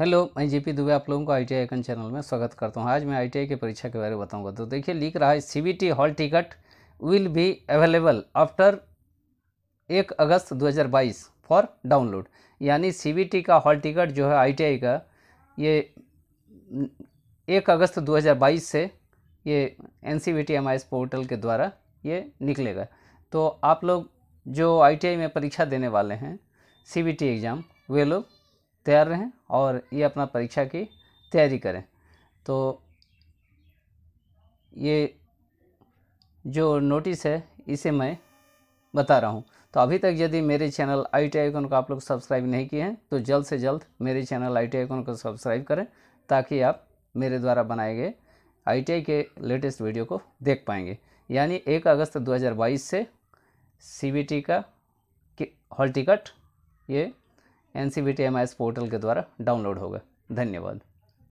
hello मैं JP Dubey आप लोगों को आई टी आइकन चैनल में स्वागत करता हूं आज मैं आई टी की परीक्षा के बारे में बताऊंगा तो देखिए लिख रहा है CBT hall ticket will be available after एक अगस्त 2022 फॉर डाउनलोड यानी सीबीटी का हॉल टिकट जो है आई का ये एक अगस्त 2022 से ये एन सी पोर्टल के द्वारा ये निकलेगा तो आप लोग जो आई में परीक्षा देने वाले हैं सी एग्ज़ाम वे लोग तैयार रहें और ये अपना परीक्षा की तैयारी करें तो ये जो नोटिस है इसे मैं बता रहा हूँ तो अभी तक यदि मेरे चैनल आई टी आइकन को आप लोग सब्सक्राइब नहीं किए हैं तो जल्द से जल्द मेरे चैनल आई टी आइकन को सब्सक्राइब करें ताकि आप मेरे द्वारा बनाए गए आई टी आई के लेटेस्ट वीडियो को देख पाएंगे यानी एक अगस्त 2022 से सी बी टी का हॉल टिकट ये एन पोर्टल के द्वारा डाउनलोड होगा धन्यवाद